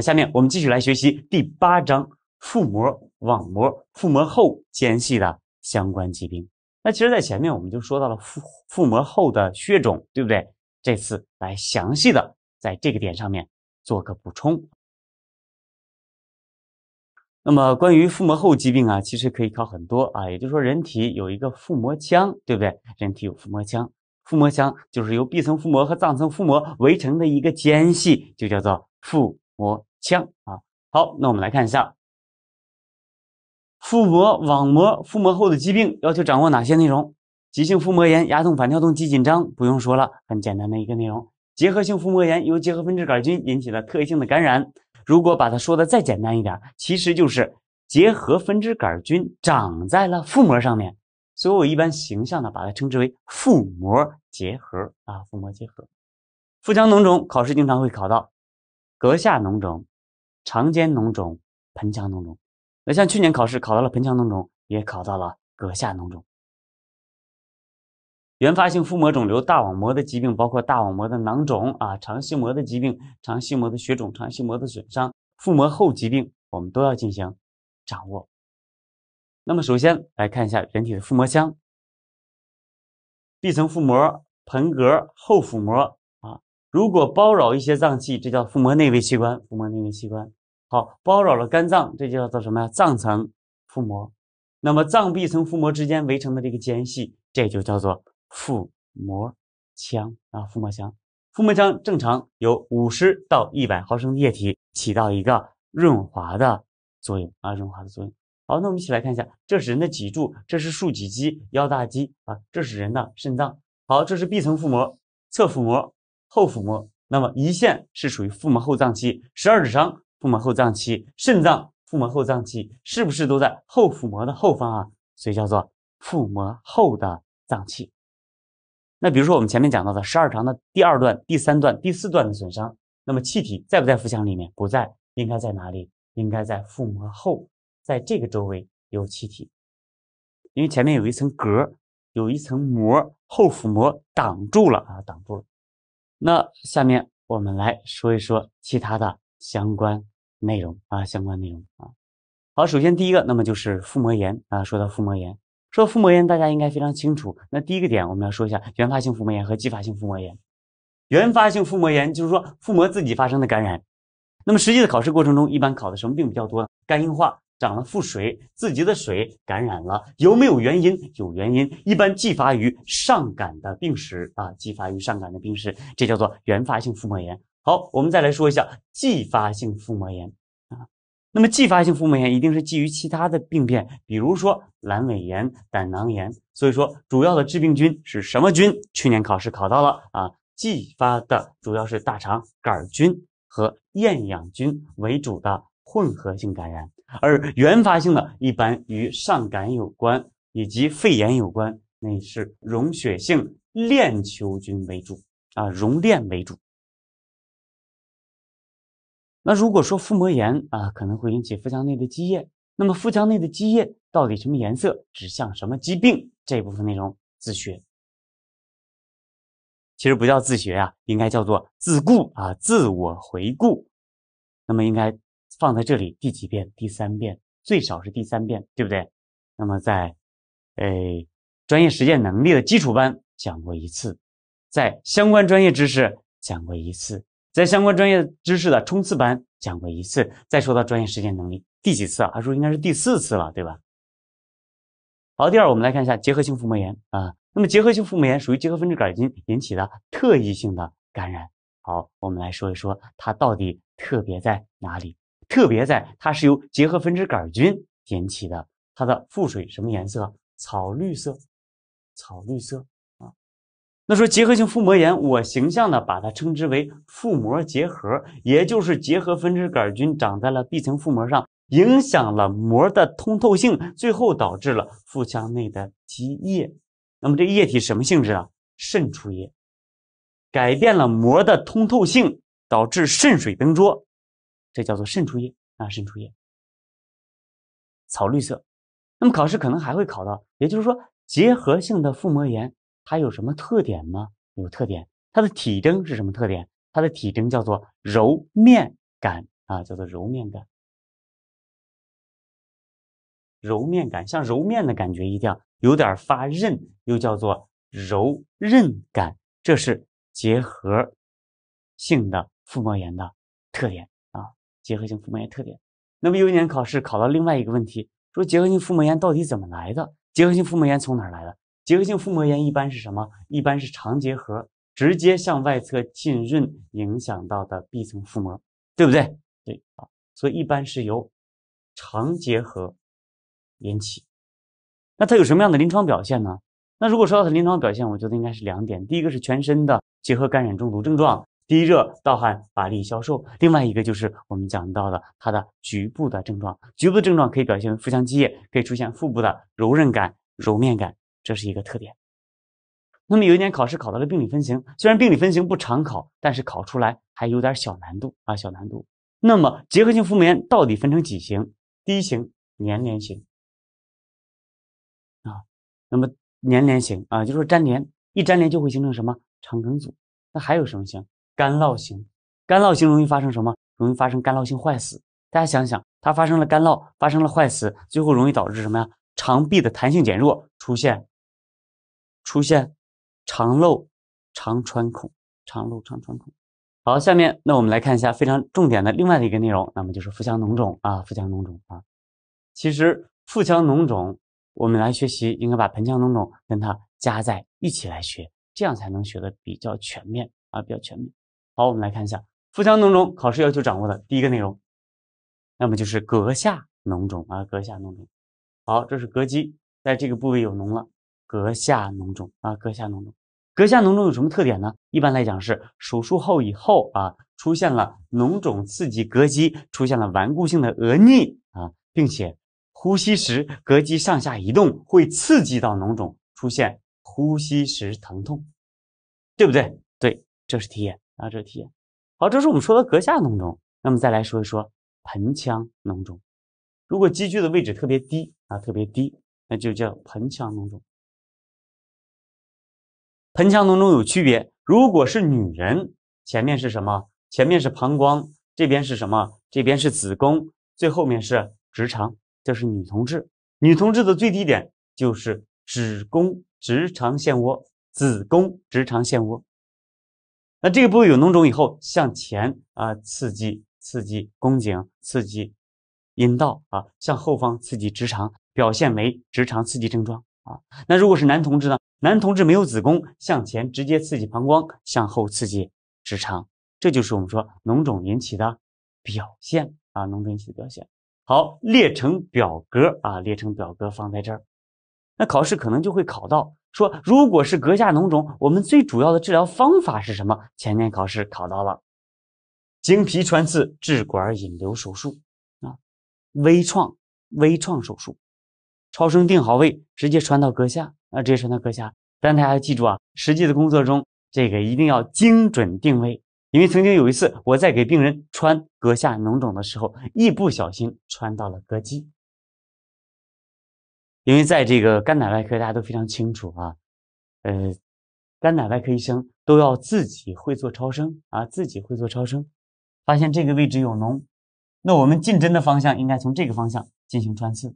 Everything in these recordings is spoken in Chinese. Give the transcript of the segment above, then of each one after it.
下面我们继续来学习第八章腹膜网膜腹膜后间隙的相关疾病。那其实，在前面我们就说到了腹腹膜后的血肿，对不对？这次来详细的在这个点上面做个补充。那么，关于腹膜后疾病啊，其实可以考很多啊。也就是说，人体有一个腹膜腔，对不对？人体有腹膜腔，腹膜腔就是由壁层腹膜和脏层腹膜围成的一个间隙，就叫做腹。膜腔啊，好，那我们来看一下腹膜网膜腹膜后的疾病，要求掌握哪些内容？急性腹膜炎、牙痛、反跳动、肌紧张，不用说了，很简单的一个内容。结核性腹膜炎由结核分支杆菌引起的特异性的感染，如果把它说的再简单一点，其实就是结核分支杆菌长在了腹膜上面，所以我一般形象的把它称之为腹膜结核啊，腹膜结核。腹腔脓肿考试经常会考到。膈下脓肿、肠间脓肿、盆腔脓肿，那像去年考试考到了盆腔脓肿，也考到了膈下脓肿。原发性腹膜肿瘤、大网膜的疾病，包括大网膜的囊肿啊、肠系膜的疾病、肠系膜的血肿、肠系膜的损伤、腹膜后疾病，我们都要进行掌握。那么首先来看一下人体的腹膜腔：壁层腹膜、盆膈、后腹膜。如果包绕一些脏器，这叫腹膜内位器官。腹膜内位器官，好，包绕了肝脏，这就叫做什么呀？脏层腹膜。那么脏壁层腹膜之间围成的这个间隙，这就叫做腹膜腔啊。腹膜腔，腹膜腔正常有五十到一百毫升液体，起到一个润滑的作用啊，润滑的作用。好，那我们一起来看一下，这是人的脊柱，这是竖脊肌、腰大肌啊，这是人的肾脏。好，这是壁层腹膜，侧腹膜。后腹膜，那么胰腺是属于腹膜后脏器，十二指肠腹膜后脏器，肾脏腹膜后脏器，是不是都在后腹膜的后方啊？所以叫做腹膜后的脏器。那比如说我们前面讲到的十二肠的第二段、第三段、第四段的损伤，那么气体在不在腹腔里面？不在，应该在哪里？应该在腹膜后，在这个周围有气体，因为前面有一层膈，有一层膜，后腹膜挡住了啊，挡住了。那下面我们来说一说其他的相关内容啊，相关内容啊。好，首先第一个，那么就是腹膜炎啊。说到腹膜炎，说腹膜炎，大家应该非常清楚。那第一个点，我们要说一下原发性腹膜炎和继发性腹膜炎。原发性腹膜炎就是说腹膜自己发生的感染。那么实际的考试过程中，一般考的什么病比较多呢？肝硬化。长了腹水，自己的水感染了，有没有原因？有原因，一般继发于上感的病史啊，继发于上感的病史，这叫做原发性腹膜炎。好，我们再来说一下继发性腹膜炎啊。那么继发性腹膜炎一定是基于其他的病变，比如说阑尾炎、胆囊炎。所以说，主要的致病菌是什么菌？去年考试考到了啊，继发的主要是大肠杆菌和厌氧菌为主的混合性感染。而原发性的，一般与上感有关，以及肺炎有关，那是溶血性链球菌为主啊，溶链为主。那如果说腹膜炎啊，可能会引起腹腔内的积液，那么腹腔内的积液到底什么颜色，指向什么疾病？这部分内容自学，其实不叫自学呀，应该叫做自顾啊，自我回顾。那么应该。放在这里第几遍？第三遍最少是第三遍，对不对？那么在，诶，专业实践能力的基础班讲过一次，在相关专业知识讲过一次，在相关专业知识的冲刺班讲过一次。再说到专业实践能力第几次啊？他说应该是第四次了，对吧？好，第二我们来看一下结合性腹膜炎啊。那么结合性腹膜炎属于结核分支杆菌引起的特异性的感染。好，我们来说一说它到底特别在哪里。特别在它是由结核分支杆菌引起的，它的腹水什么颜色？草绿色，草绿色啊。那说结核性腹膜炎，我形象的把它称之为腹膜结核，也就是结核分支杆菌长在了壁层腹膜上，影响了膜的通透性，最后导致了腹腔内的积液。那么这液体什么性质啊？渗出液，改变了膜的通透性，导致渗水增多。这叫做渗出液啊，渗出液，草绿色。那么考试可能还会考到，也就是说，结合性的腹膜炎它有什么特点吗？有特点，它的体征是什么特点？它的体征叫做揉面感啊，叫做揉面感，揉面感像揉面的感觉，一定要有点发韧，又叫做柔韧感，这是结核性的腹膜炎的特点。结合性腹膜炎特点，那么有一年考试考到另外一个问题，说结合性腹膜炎到底怎么来的？结合性腹膜炎从哪儿来的？结合性腹膜炎一般是什么？一般是肠结核直接向外侧浸润，影响到的壁层腹膜，对不对？对啊，所以一般是由肠结核引起。那它有什么样的临床表现呢？那如果说到它临床表现，我觉得应该是两点，第一个是全身的结核感染中毒症状。低热、盗汗、乏力、消瘦，另外一个就是我们讲到的它的局部的症状。局部的症状可以表现为腹腔积液，可以出现腹部的柔韧感、揉面感，这是一个特点。那么有一年考试考到了病理分型，虽然病理分型不常考，但是考出来还有点小难度啊，小难度。那么结核性腹膜炎到底分成几型？第一型粘连型啊，那么粘连型啊，就说粘连，一粘连就会形成什么肠梗阻？那还有什么型？干酪型，干酪型容易发生什么？容易发生干酪性坏死。大家想想，它发生了干酪，发生了坏死，最后容易导致什么呀？肠壁的弹性减弱，出现出现肠漏、肠穿孔、肠漏、肠穿孔。好，下面那我们来看一下非常重点的另外的一个内容，那么就是腹腔脓肿啊，腹腔脓肿啊。其实腹腔脓肿，我们来学习应该把盆腔脓肿跟它加在一起来学，这样才能学的比较全面啊，比较全面。好，我们来看一下腹腔脓肿考试要求掌握的第一个内容，那么就是膈下脓肿啊，膈下脓肿。好，这是膈肌在这个部位有脓了，膈下脓肿啊，膈下脓肿。膈下脓肿有什么特点呢？一般来讲是手术后以后啊，出现了脓肿刺激膈肌，出现了顽固性的呃逆啊，并且呼吸时膈肌上下移动会刺激到脓肿，出现呼吸时疼痛，对不对？对，这是体眼。啊，这题好，这是我们说的膈下脓肿。那么再来说一说盆腔脓肿。如果积聚的位置特别低啊，特别低，那就叫盆腔脓肿。盆腔脓肿有区别。如果是女人，前面是什么？前面是膀胱，这边是什么？这边是子宫，最后面是直肠，这是女同志。女同志的最低点就是子宫直肠腺窝，子宫直肠腺窝。那这个部位有脓肿以后，向前啊刺激刺激宫颈，刺激阴道啊，向后方刺激直肠，表现为直肠刺激症状啊。那如果是男同志呢？男同志没有子宫，向前直接刺激膀胱，向后刺激直肠，这就是我们说脓肿引起的表现啊，脓肿引起的表现。好，列成表格啊，列成表格放在这儿，那考试可能就会考到。说，如果是膈下脓肿，我们最主要的治疗方法是什么？前面考试考到了经皮穿刺置管引流手术啊，微创微创手术，超声定好位，直接穿到膈下啊，直接穿到膈下。但大家记住啊，实际的工作中，这个一定要精准定位，因为曾经有一次我在给病人穿膈下脓肿的时候，一不小心穿到了膈肌。因为在这个肝胆外科，大家都非常清楚啊，呃，肝胆外科医生都要自己会做超声啊，自己会做超声，发现这个位置有脓，那我们进针的方向应该从这个方向进行穿刺，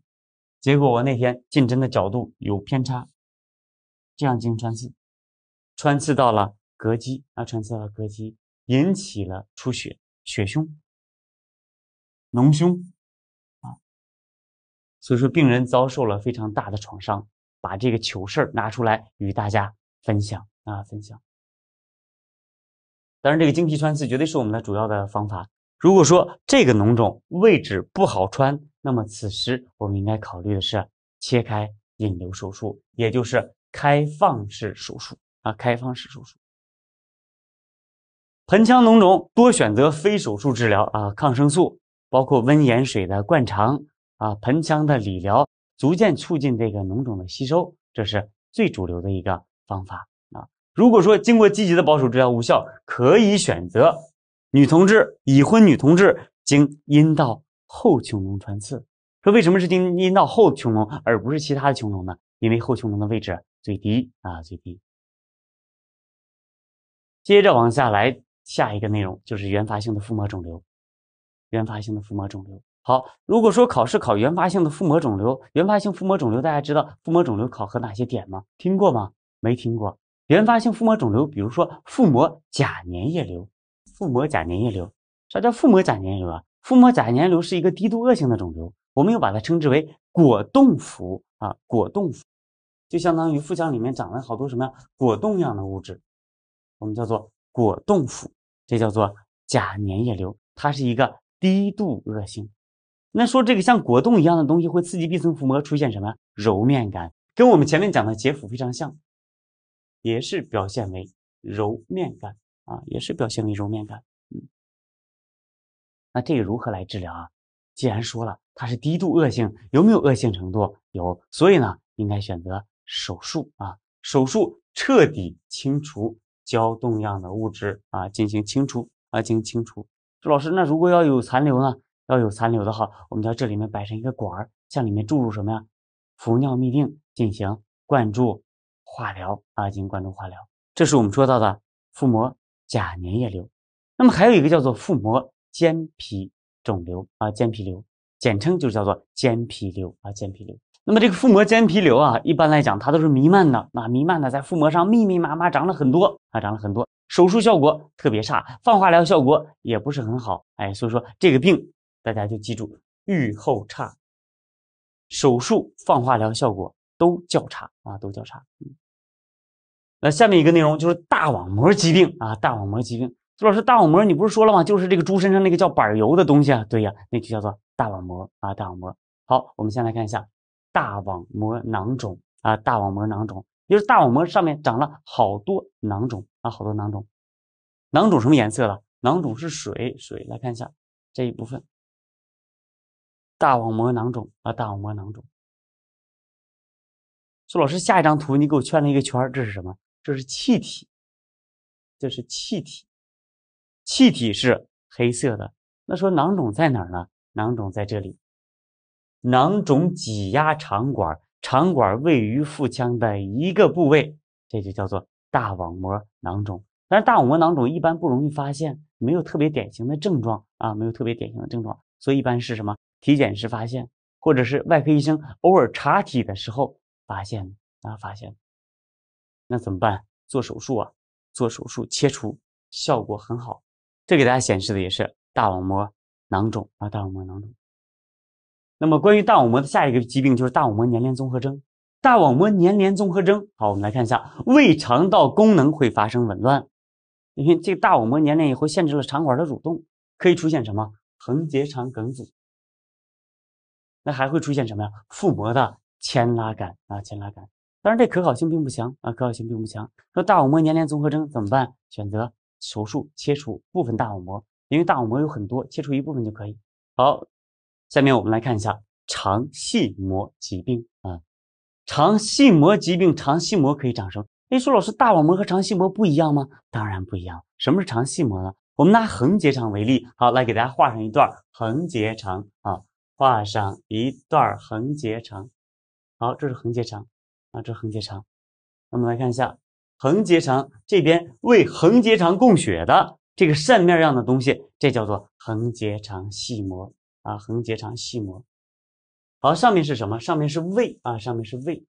结果我那天进针的角度有偏差，这样进行穿刺，穿刺到了膈肌啊，穿刺了膈肌，引起了出血，血胸，脓胸。所以说，病人遭受了非常大的创伤，把这个糗事儿拿出来与大家分享啊，分享。当然，这个经皮穿刺绝对是我们的主要的方法。如果说这个脓肿位置不好穿，那么此时我们应该考虑的是切开引流手术，也就是开放式手术啊，开放式手术。盆腔脓肿多选择非手术治疗啊，抗生素，包括温盐水的灌肠。啊，盆腔的理疗逐渐促进这个脓肿的吸收，这是最主流的一个方法啊。如果说经过积极的保守治疗无效，可以选择女同志已婚女同志经阴道后穹隆穿刺。说为什么是经阴道后穹隆而不是其他的穹隆呢？因为后穹隆的位置最低啊，最低。接着往下来下一个内容就是原发性的腹膜肿瘤，原发性的腹膜肿瘤。好，如果说考试考原发性的腹膜肿瘤，原发性腹膜肿瘤大家知道腹膜肿瘤考核哪些点吗？听过吗？没听过。原发性腹膜肿瘤，比如说腹膜假粘液瘤，腹膜假粘液瘤，啥叫腹膜假粘液瘤啊？腹膜假粘液瘤是一个低度恶性的肿瘤，我们又把它称之为果冻腹啊，果冻腹，就相当于腹腔里面长了好多什么呀？果冻样的物质，我们叫做果冻腹，这叫做假粘液瘤，它是一个低度恶性。那说这个像果冻一样的东西会刺激壁层腹膜出现什么呀？揉面感，跟我们前面讲的结腹非常像，也是表现为揉面感啊，也是表现为揉面感。嗯，那这个如何来治疗啊？既然说了它是低度恶性，有没有恶性程度有，所以呢应该选择手术啊，手术彻底清除胶冻样的物质啊，进行清除啊，进行清除。说老师，那如果要有残留呢？要有残留的话，我们在这里面摆上一个管儿，向里面注入什么呀？氟尿嘧啶进行灌注化疗啊，进行灌注化疗。这是我们说到的腹膜假粘液瘤。那么还有一个叫做腹膜间皮肿瘤啊，间皮瘤，简称就叫做间皮瘤啊，间皮瘤。那么这个腹膜间皮瘤啊，一般来讲它都是弥漫的啊，弥漫的在腹膜上密密麻麻长了很多啊，长了很多，手术效果特别差，放化疗效果也不是很好。哎，所以说这个病。大家就记住，预后差，手术、放化疗效果都较差啊，都较差。嗯，那下面一个内容就是大网膜疾病啊，大网膜疾病。朱老师，大网膜你不是说了吗？就是这个猪身上那个叫板油的东西啊。对呀，那就叫做大网膜啊，大网膜。好，我们先来看一下大网膜囊肿啊，大网膜囊肿，就是大网膜上面长了好多囊肿啊，好多囊肿。囊肿什么颜色的？囊肿是水，水。来看一下这一部分。大网膜囊肿啊！大网膜囊肿。说老师，下一张图你给我圈了一个圈，这是什么？这是气体，这是气体。气体是黑色的。那说囊肿在哪儿呢？囊肿在这里。囊肿挤压肠管，肠管位于腹腔的一个部位，这就叫做大网膜囊肿。但是大网膜囊肿一般不容易发现，没有特别典型的症状啊，没有特别典型的症状，所以一般是什么？体检时发现，或者是外科医生偶尔查体的时候发现啊，发现，那怎么办？做手术啊，做手术切除，效果很好。这给大家显示的也是大网膜囊肿啊，大网膜囊肿。那么，关于大网膜的下一个疾病就是大网膜粘连综合征。大网膜粘连综合征，好，我们来看一下，胃肠道功能会发生紊乱，因为这个大网膜粘连以后限制了肠管的蠕动，可以出现什么横结肠梗阻。那还会出现什么呀？腹膜的牵拉感啊，牵拉感。当然，这可考性并不强啊，可考性并不强。说大网膜粘连综合征怎么办？选择手术切除部分大网膜，因为大网膜有很多，切除一部分就可以。好，下面我们来看一下肠系膜疾病啊。肠系膜疾病，肠系膜可以长生。哎，说老师，大网膜和肠系膜不一样吗？当然不一样。什么是肠系膜呢？我们拿横结肠为例，好，来给大家画上一段横结肠啊。画上一段横结肠，好，这是横结肠啊，这是横结肠。我们来看一下横结肠这边为横结肠供血的这个扇面样的东西，这叫做横结肠系膜啊，横结肠系膜。好，上面是什么？上面是胃啊，上面是胃。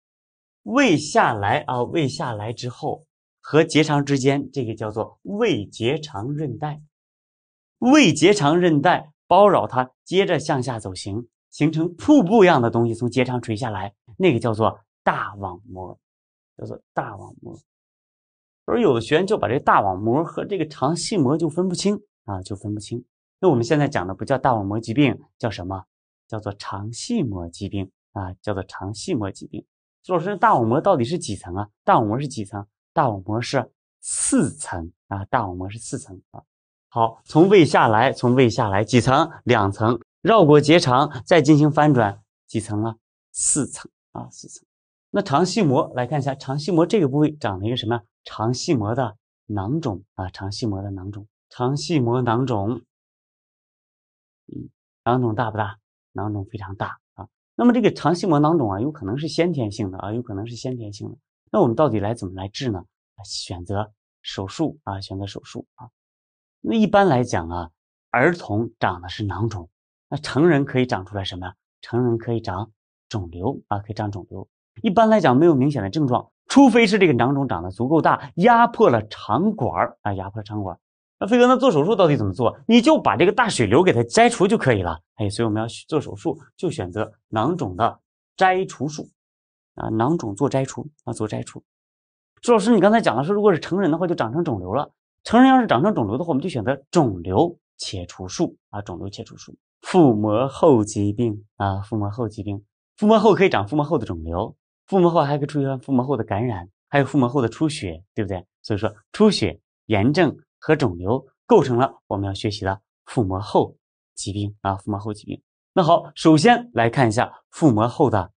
胃下来啊，胃下来之后和结肠之间，这个叫做胃结肠韧带，胃结肠韧带。包绕它，接着向下走行，形成瀑布一样的东西从结肠垂下来，那个叫做大网膜，叫做大网膜。而有的学员就把这大网膜和这个肠系膜就分不清啊，就分不清。那我们现在讲的不叫大网膜疾病，叫什么？叫做肠系膜疾病啊，叫做肠系膜疾病。老师，大网膜到底是几层啊？大网膜是几层？大网膜是四层啊，大网膜是四层啊。好，从胃下来，从胃下来几层？两层。绕过结肠，再进行翻转几层了？四层啊，四层。那肠系膜来看一下，肠系膜这个部位长了一个什么？肠系膜的囊肿啊，肠系膜的囊肿。肠系膜囊肿，囊肿大不大？囊肿非常大啊。那么这个肠系膜囊肿啊，有可能是先天性的啊，有可能是先天性的。那我们到底来怎么来治呢？选择手术啊，选择手术啊。那一般来讲啊，儿童长的是囊肿，那成人可以长出来什么呀？成人可以长肿瘤啊，可以长肿瘤。一般来讲没有明显的症状，除非是这个囊肿长得足够大，压迫了肠管儿啊，压迫了肠管。那飞哥，那做手术到底怎么做？你就把这个大水流给它摘除就可以了。哎，所以我们要做手术就选择囊肿的摘除术啊，囊肿做摘除啊，做摘除。朱老师，你刚才讲的是，如果是成人的话，就长成肿瘤了。成人要是长成肿瘤的话，我们就选择肿瘤切除术啊，肿瘤切除术。腹膜后疾病啊，腹膜后疾病，腹膜后可以长腹膜后的肿瘤，腹膜后还可以出现腹膜后的感染，还有腹膜后的出血，对不对？所以说，出血、炎症和肿瘤构成了我们要学习的腹膜后疾病啊，腹膜后疾病。那好，首先来看一下腹膜后的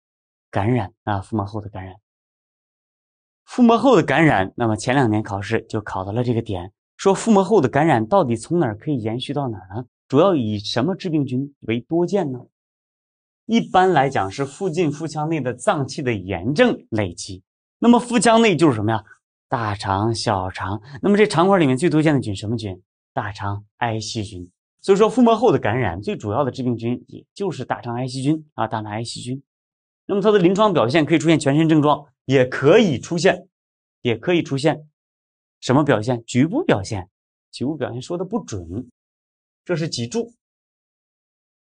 感染啊，腹膜后的感染。腹膜后的感染，那么前两年考试就考到了这个点，说腹膜后的感染到底从哪可以延续到哪呢？主要以什么致病菌为多见呢？一般来讲是附近腹腔内的脏器的炎症累积。那么腹腔内就是什么呀？大肠、小肠。那么这肠管里面最多见的菌什么菌？大肠埃细菌。所以说腹膜后的感染最主要的致病菌也就是大肠埃细菌啊，大肠埃细菌。那么它的临床表现可以出现全身症状，也可以出现，也可以出现什么表现？局部表现，局部表现说的不准。这是脊柱，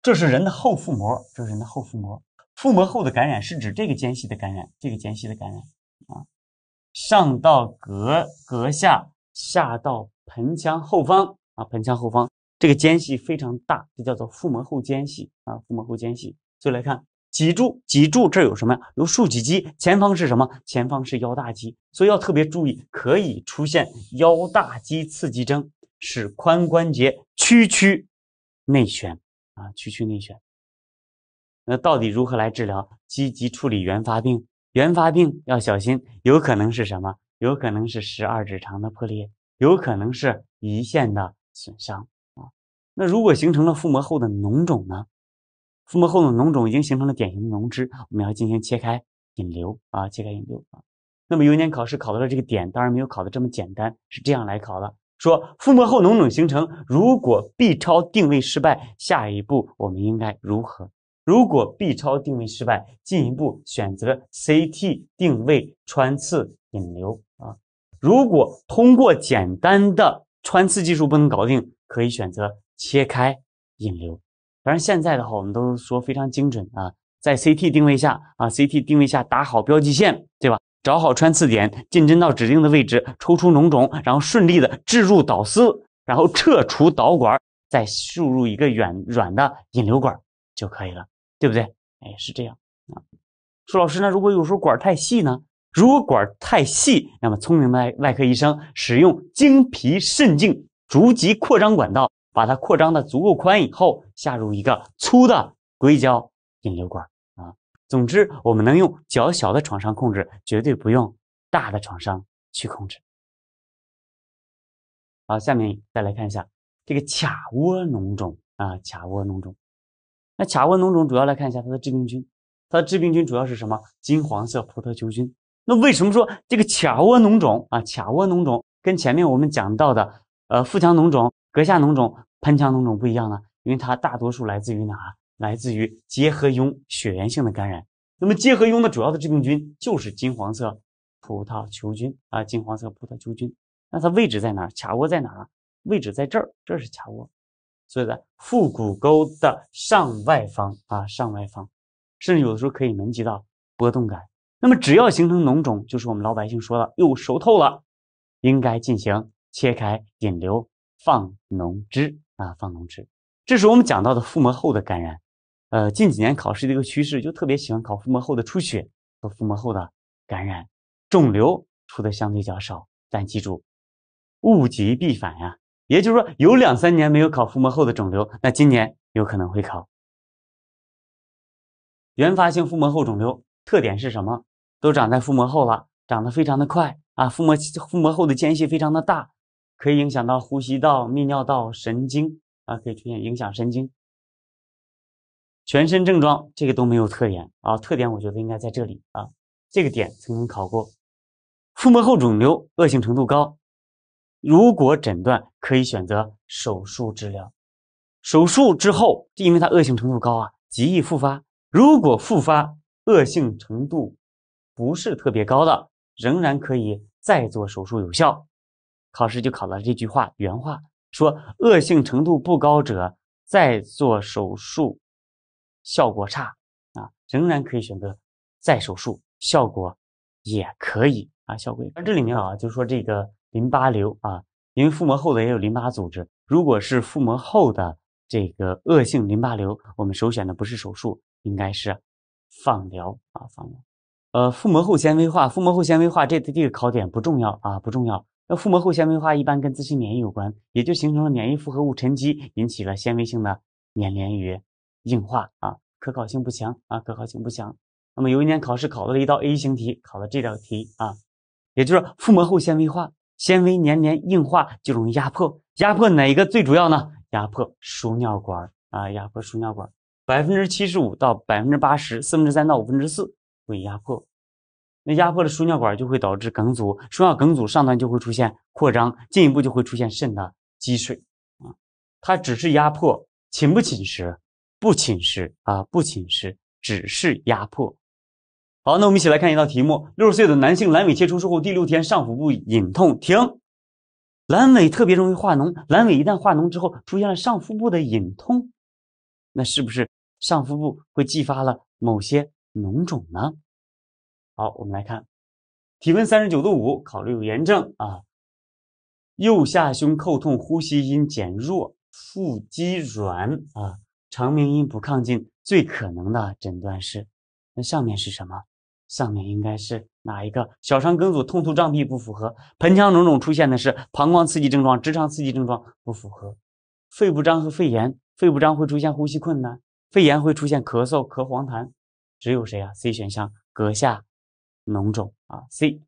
这是人的后腹膜，这是人的后腹膜。腹膜后的感染是指这个间隙的感染，这个间隙的感染啊，上到膈膈下，下到盆腔后方啊，盆腔后方这个间隙非常大，就叫做腹膜后间隙啊，腹膜后间隙。所以来看，脊柱，脊柱这有什么呀？有竖脊肌，前方是什么？前方是腰大肌，所以要特别注意，可以出现腰大肌刺激征，使髋关节屈曲、内旋啊，屈曲内旋。那到底如何来治疗？积极处理原发病，原发病要小心，有可能是什么？有可能是十二指肠的破裂，有可能是胰腺的损伤啊。那如果形成了腹膜后的脓肿呢？腹膜后脓肿已经形成了典型的脓汁，我们要进行切开引流啊，切开引流啊。那么，有一年考试考到了这个点，当然没有考的这么简单，是这样来考的：说腹膜后脓肿形成，如果 B 超定位失败，下一步我们应该如何？如果 B 超定位失败，进一步选择 CT 定位穿刺引流啊。如果通过简单的穿刺技术不能搞定，可以选择切开引流。反正现在的话，我们都说非常精准啊，在 CT 定位下啊，CT 定位下打好标记线，对吧？找好穿刺点，进针到指定的位置，抽出脓肿，然后顺利的置入导丝，然后撤除导管，再输入一个软软的引流管就可以了，对不对？哎，是这样啊。说老师，呢，如果有时候管太细呢？如果管太细，那么聪明的外外科医生使用经皮肾镜逐级扩张管道。把它扩张的足够宽以后，下入一个粗的硅胶引流管啊。总之，我们能用较小的创伤控制，绝对不用大的创伤去控制。好，下面再来看一下这个卡窝脓肿啊，卡窝脓肿。那卡窝脓肿主要来看一下它的致病菌，它的致病菌主要是什么？金黄色葡萄球菌。那为什么说这个卡窝脓肿啊，卡窝脓肿跟前面我们讲到的呃腹腔脓肿？膈下脓肿、盆腔脓肿不一样呢，因为它大多数来自于哪？来自于结核痈、血源性的感染。那么结核痈的主要的致病菌就是金黄色葡萄球菌啊，金黄色葡萄球菌。那它位置在哪儿？卡窝在哪儿？位置在这儿，这是卡窝，所以在腹股沟的上外方啊，上外方，甚至有的时候可以能及到波动感。那么只要形成脓肿，就是我们老百姓说了，又熟透了，应该进行切开引流。放脓汁啊，放脓汁，这是我们讲到的腹膜后的感染。呃，近几年考试的一个趋势，就特别喜欢考腹膜后的出血和腹膜后的感染，肿瘤出的相对较少。但记住，物极必反呀。也就是说，有两三年没有考腹膜后的肿瘤，那今年有可能会考。原发性腹膜后肿瘤特点是什么？都长在腹膜后了，长得非常的快啊，腹膜腹膜后的间隙非常的大。可以影响到呼吸道、泌尿道、神经啊，可以出现影响神经。全身症状这个都没有特点啊，特点我觉得应该在这里啊，这个点曾经考过。腹膜后肿瘤恶性程度高，如果诊断可以选择手术治疗，手术之后，因为它恶性程度高啊，极易复发。如果复发恶性程度不是特别高的，仍然可以再做手术有效。考试就考了这句话原话，说恶性程度不高者再做手术，效果差啊，仍然可以选择再手术，效果也可以啊，效果。而这里面啊，就说这个淋巴瘤啊，因为腹膜后的也有淋巴组织，如果是腹膜后的这个恶性淋巴瘤，我们首选的不是手术，应该是放疗啊，放疗。呃，腹膜后纤维化，腹膜后纤维化，这这个考点不重要啊，不重要。那腹膜后纤维化一般跟自身免疫有关，也就形成了免疫复合物沉积，引起了纤维性的粘连与硬化啊，可靠性不强啊，可靠性不强。那么有一年考试考到了一道 A 型题，考了这道题啊，也就是腹膜后纤维化，纤维粘连硬化就容易压迫，压迫哪一个最主要呢？压迫输尿管啊，压迫输尿管，百分之七十五到百分之八十，四分之三到五分之四会压迫。那压迫了输尿管就会导致梗阻，输尿梗阻上端就会出现扩张，进一步就会出现肾的积水。啊，它只是压迫，侵不侵蚀？不侵蚀啊，不侵蚀，只是压迫。好，那我们一起来看一道题目：六十岁的男性阑尾切除术后第六天上腹部隐痛，停。阑尾特别容易化脓，阑尾一旦化脓之后出现了上腹部的隐痛，那是不是上腹部会继发了某些脓肿呢？好，我们来看，体温三十九度五，考虑有炎症啊。右下胸叩痛，呼吸音减弱，腹肌软啊，肠鸣音不亢进，最可能的诊断是。那上面是什么？上面应该是哪一个？小肠梗阻、痛吐胀气不符合，盆腔脓肿出现的是膀胱刺激症状、直肠刺激症状不符合。肺不张和肺炎，肺不张会出现呼吸困难，肺炎会出现咳嗽、咳黄痰。只有谁啊？C 选项，膈下。脓肿啊，C。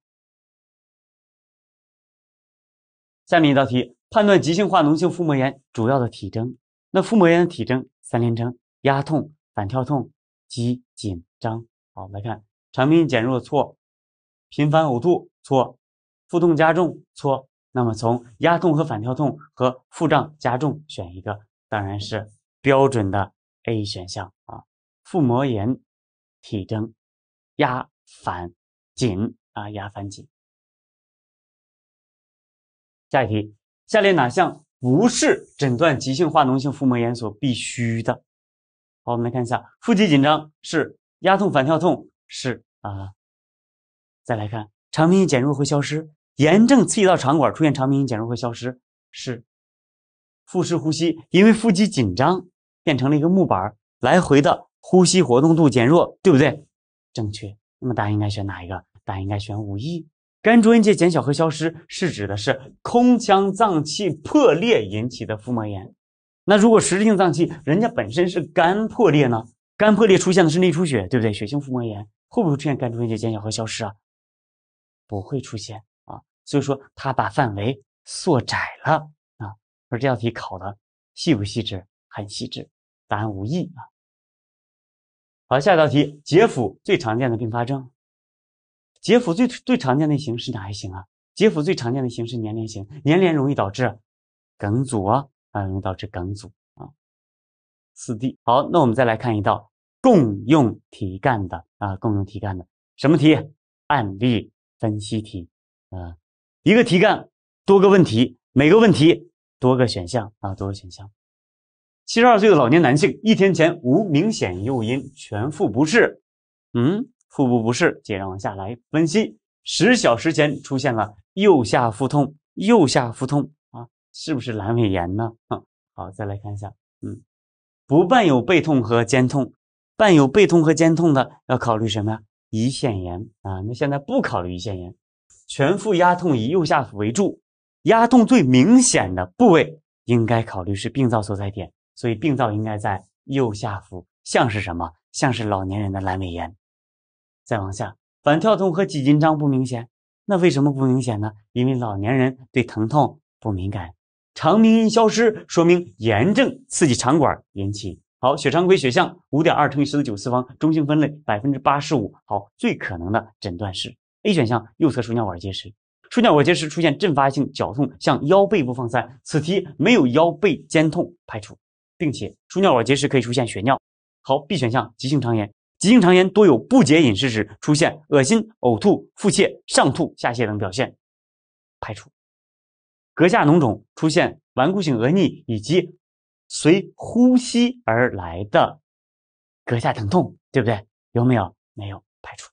下面一道题，判断急性化脓性腹膜炎主要的体征。那腹膜炎的体征三连征：压痛、反跳痛、肌紧张。好，来看肠鸣减弱错，频繁呕吐错，腹痛加重错。那么从压痛和反跳痛和腹胀加重选一个，当然是标准的 A 选项啊。腹膜炎体征压反。紧啊，压反紧。下一题，下列哪项不是诊断急性化脓性腹膜炎所必须的？好，我们来看一下，腹肌紧张是压痛反跳痛是啊。再来看肠鸣音减弱会消失，炎症刺激到肠管出现肠鸣音减弱会消失是腹式呼吸，因为腹肌紧张变成了一个木板，来回的呼吸活动度减弱，对不对？正确。那么大家应该选哪一个？大家应该选五一。肝中阴结减小和消失是指的是空腔脏器破裂引起的腹膜炎。那如果实质性脏器，人家本身是肝破裂呢？肝破裂出现的是内出血，对不对？血性腹膜炎会不会出现肝中阴结减小和消失啊？不会出现啊。所以说他把范围缩窄了啊。而这道题考的细不细致？很细致。答案无 E 啊。好，下一道题，截腹最常见的并发症，截腹最最常见的形式哪一行啊？截腹最常见的形式粘连型，粘连容易导致梗阻啊，容易导致梗阻啊。四 D。好，那我们再来看一道共用题干的啊，共用题干的什么题？案例分析题啊，一个题干，多个问题，每个问题多个选项啊，多个选项。七十二岁的老年男性，一天前无明显诱因全腹不适，嗯，腹部不适，接着往下来分析。十小时前出现了右下腹痛，右下腹痛啊，是不是阑尾炎呢？好，再来看一下，嗯，不伴有背痛和肩痛，伴有背痛和肩痛的要考虑什么呀？胰腺炎啊，那现在不考虑胰腺炎，全腹压痛以右下腹为主，压痛最明显的部位应该考虑是病灶所在点。所以病灶应该在右下腹，像是什么？像是老年人的阑尾炎。再往下，反跳痛和肌筋张不明显，那为什么不明显呢？因为老年人对疼痛不敏感。肠鸣音消失，说明炎症刺激肠管引起。好，血常规血象五点二乘以十的九次方，中性分类百分之八十五。好，最可能的诊断是 A 选项：右侧输尿管结石。输尿管结石出现阵发性绞痛，向腰背部放散，此题没有腰背肩痛，排除。并且输尿管结石可以出现血尿。好，B 选项急性肠炎，急性肠炎多有不洁饮食时出现恶心、呕吐、腹泻、上吐下泻等表现，排除。膈下脓肿出现顽固性额逆以及随呼吸而来的膈下疼痛，对不对？有没有？没有，排除。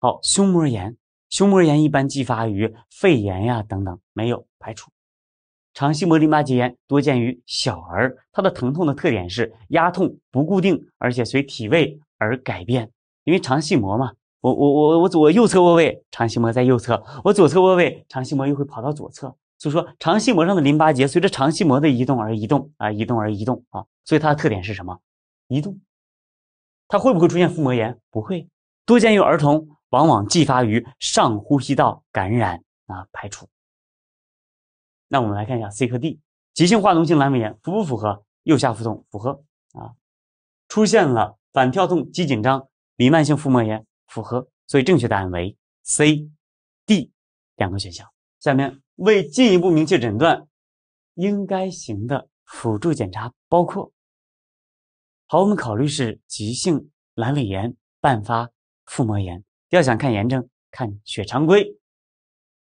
好，胸膜炎，胸膜炎一般继发于肺炎呀等等，没有排除。肠系膜淋巴结炎多见于小儿，它的疼痛的特点是压痛不固定，而且随体位而改变。因为肠系膜嘛，我我我我左右侧卧位，肠系膜在右侧；我左侧卧位，肠系膜又会跑到左侧。所以说，肠系膜上的淋巴结随着肠系膜的移动而移动啊，移动而移动啊。所以它的特点是什么？移动。它会不会出现腹膜炎？不会。多见于儿童，往往继发于上呼吸道感染啊。排除。那我们来看一下 C 和 D，急性化脓性阑尾炎符不符合右下腹痛？符合啊，出现了反跳痛、肌紧张、弥漫性腹膜炎，符合。所以正确答案为 C、D 两个选项。下面为进一步明确诊断，应该行的辅助检查包括。好，我们考虑是急性阑尾炎伴发腹膜炎，要想看炎症，看血常规、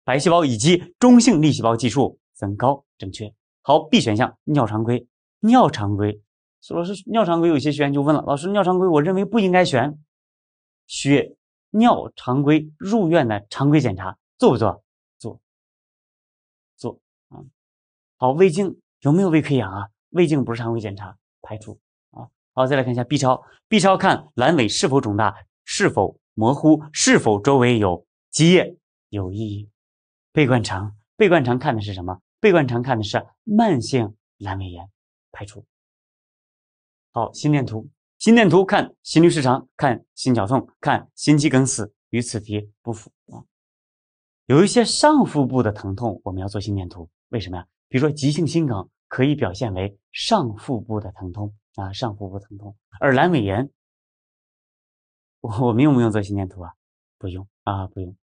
白细胞以及中性粒细胞计数。增高正确，好，B 选项尿常规，尿常规。所老师，尿常规有些学员就问了，老师，尿常规我认为不应该选，血尿常规入院的常规检查做不做？做做啊。好，胃镜有没有胃溃疡啊？胃镜不是常规检查，排除啊。好，再来看一下 B 超，B 超看阑尾是否肿大，是否模糊，是否周围有积液，有意义。背灌肠，背灌肠看的是什么？被管常看的是慢性阑尾炎，排除。好，心电图，心电图看心律失常，看心绞痛，看心肌梗死，与此题不符啊。有一些上腹部的疼痛，我们要做心电图，为什么呀？比如说急性心梗可以表现为上腹部的疼痛啊，上腹部疼痛，而阑尾炎，我们用不用做心电图啊？不用啊，不用。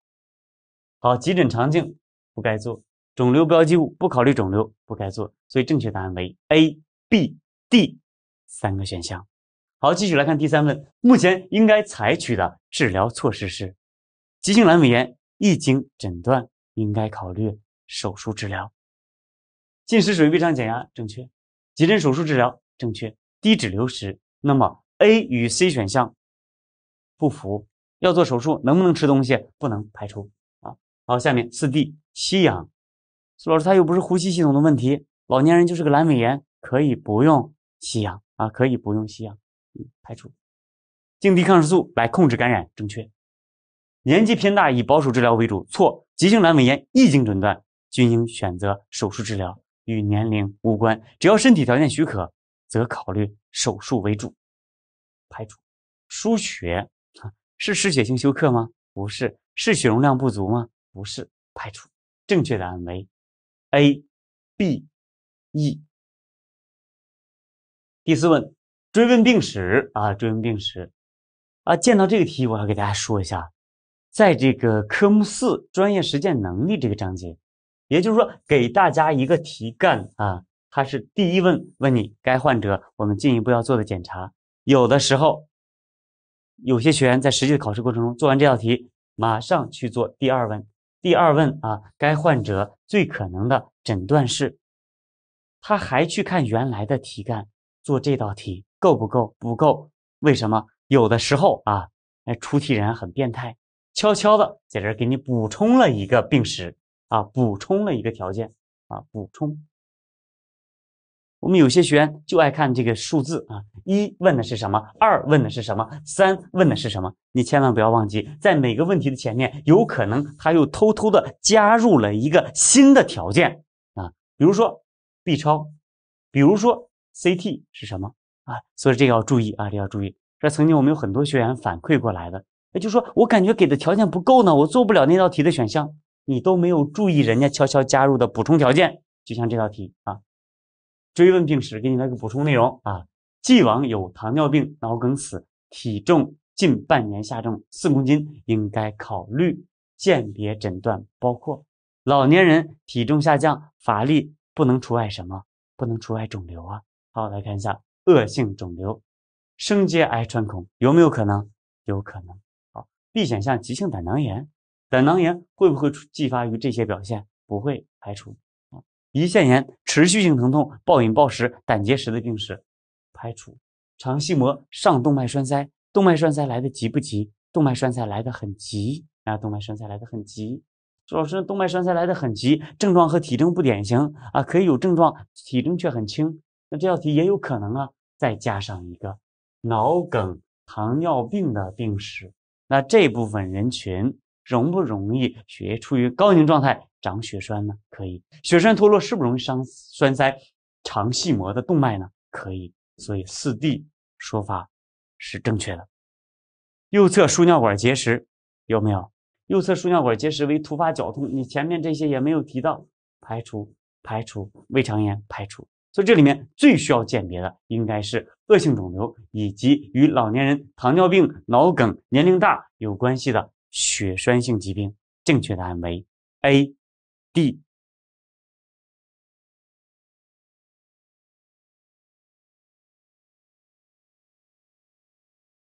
好，急诊肠镜不该做。肿瘤标记物不考虑肿瘤，不该做，所以正确答案为 A、B、D 三个选项。好，继续来看第三问，目前应该采取的治疗措施是：急性阑尾炎一经诊断，应该考虑手术治疗。进食水胃肠减压正确，急诊手术治疗正确，低脂流食。那么 A 与 C 选项不符，要做手术能不能吃东西？不能排除啊。好，下面四 D 吸氧。苏老师，他又不是呼吸系统的问题，老年人就是个阑尾炎，可以不用吸氧啊，可以不用吸氧，嗯，排除。降滴抗生素来控制感染，正确。年纪偏大，以保守治疗为主，错。急性阑尾炎一经诊断，均应选择手术治疗，与年龄无关，只要身体条件许可，则考虑手术为主，排除。输血是失血性休克吗？不是。是血容量不足吗？不是，排除。正确的为。A、B、E。第四问，追问病史啊，追问病史，啊，见到这个题，我要给大家说一下，在这个科目四专业实践能力这个章节，也就是说，给大家一个题干啊，它是第一问，问你该患者我们进一步要做的检查。有的时候，有些学员在实际的考试过程中做完这道题，马上去做第二问。第二问啊，该患者最可能的诊断是？他还去看原来的题干，做这道题够不够？不够，为什么？有的时候啊，那出题人很变态，悄悄的在这给你补充了一个病史啊，补充了一个条件啊，补充。我们有些学员就爱看这个数字啊，一问的是什么，二问的是什么，三问的是什么？你千万不要忘记，在每个问题的前面，有可能他又偷偷的加入了一个新的条件啊，比如说 B 超，比如说 CT 是什么啊？所以这个要注意啊，这要注意。这曾经我们有很多学员反馈过来的，那就说我感觉给的条件不够呢，我做不了那道题的选项，你都没有注意人家悄悄加入的补充条件，就像这道题啊。追问病史，给你来个补充内容啊。既往有糖尿病、脑梗死，体重近半年下重四公斤，应该考虑鉴别诊断，包括老年人体重下降、乏力，不能除外什么？不能除外肿瘤啊。好，来看一下恶性肿瘤，升结癌穿孔有没有可能？有可能。好，B 选项急性胆囊炎，胆囊炎会不会继发于这些表现？不会排除。胰腺炎持续性疼痛、暴饮暴食、胆结石的病史，排除肠系膜上动脉栓塞。动脉栓塞来的急不急？动脉栓塞来的很急啊！动脉栓塞来的很急。说老师，动脉栓塞来的很急，症状和体征不典型啊，可以有症状，体征却很轻。那这道题也有可能啊。再加上一个脑梗、糖尿病的病史，那这部分人群。容不容易血液处于高凝状态长血栓呢？可以。血栓脱落是不是容易伤栓塞肠系膜的动脉呢？可以。所以四 D 说法是正确的。右侧输尿管结石有没有？右侧输尿管结石为突发绞痛，你前面这些也没有提到，排除排除胃肠炎，排除。所以这里面最需要鉴别的应该是恶性肿瘤以及与老年人糖尿病、脑梗、年龄大有关系的。血栓性疾病，正确答案为 A、D。